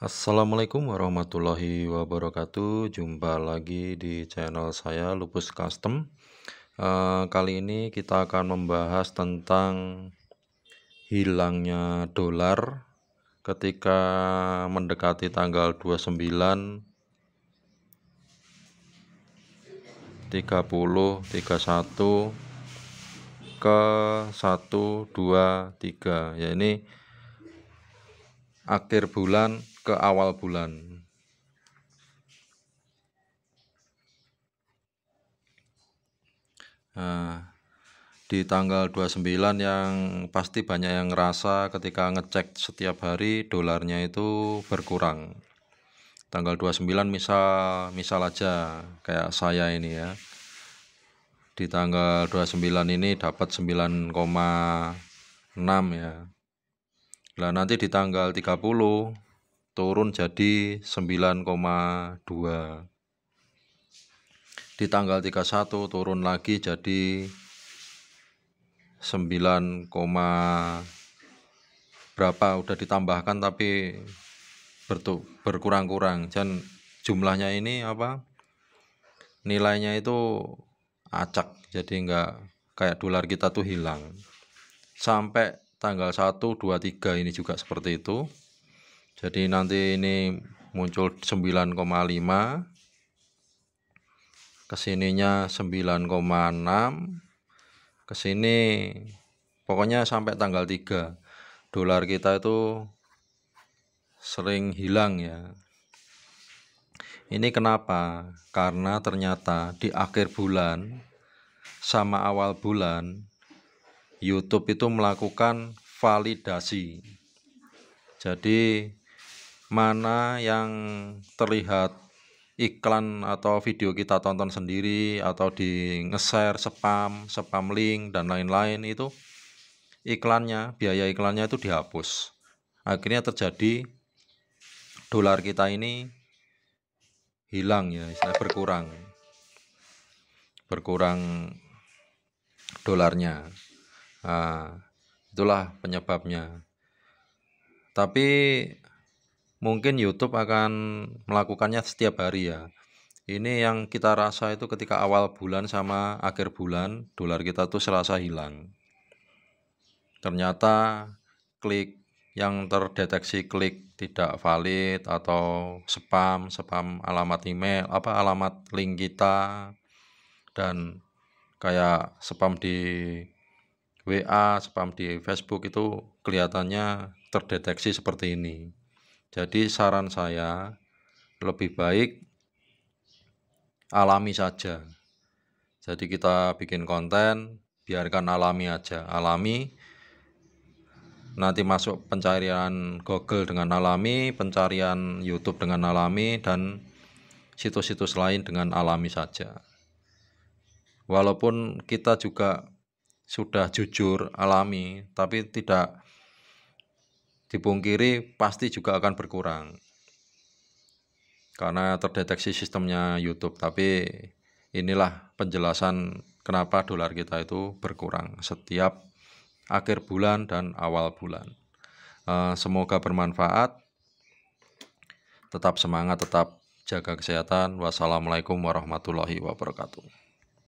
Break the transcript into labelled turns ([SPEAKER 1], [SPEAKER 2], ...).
[SPEAKER 1] Assalamualaikum warahmatullahi wabarakatuh Jumpa lagi di channel saya Lupus Custom uh, Kali ini kita akan membahas tentang Hilangnya dolar Ketika mendekati tanggal 29 30 31 ke 1 2 3 ya ini akhir bulan ke awal bulan. Nah, di tanggal 29 yang pasti banyak yang ngerasa ketika ngecek setiap hari dolarnya itu berkurang. Tanggal 29 misal misal aja kayak saya ini ya. Di tanggal 29 ini dapat 9,6 ya. Nah, nanti di tanggal 30 turun jadi 9,2 di tanggal 31 turun lagi jadi 9, berapa udah ditambahkan tapi berkurang-kurang dan jumlahnya ini apa nilainya itu acak jadi enggak kayak dolar kita tuh hilang sampai tanggal 123 ini juga seperti itu jadi nanti ini muncul 9,5 kesininya 9,6 kesini pokoknya sampai tanggal 3 dolar kita itu sering hilang ya ini kenapa karena ternyata di akhir bulan sama awal bulan YouTube itu melakukan validasi jadi mana yang terlihat iklan atau video kita tonton sendiri atau di nge-share spam, spam link dan lain-lain itu iklannya, biaya iklannya itu dihapus. Akhirnya terjadi dolar kita ini hilang ya, istilah berkurang. Berkurang dolarnya. Nah, itulah penyebabnya. Tapi mungkin YouTube akan melakukannya setiap hari ya. Ini yang kita rasa itu ketika awal bulan sama akhir bulan, dolar kita tuh serasa hilang. Ternyata klik yang terdeteksi klik tidak valid atau spam, spam alamat email, apa alamat link kita dan kayak spam di WA, spam di Facebook itu kelihatannya terdeteksi seperti ini. Jadi saran saya lebih baik alami saja. Jadi kita bikin konten, biarkan alami aja. Alami nanti masuk pencarian Google dengan alami, pencarian YouTube dengan alami dan situs-situs lain dengan alami saja. Walaupun kita juga sudah jujur alami, tapi tidak dipungkiri pasti juga akan berkurang karena terdeteksi sistemnya YouTube tapi inilah penjelasan kenapa dolar kita itu berkurang setiap akhir bulan dan awal bulan eh, semoga bermanfaat tetap semangat tetap jaga kesehatan wassalamualaikum warahmatullahi wabarakatuh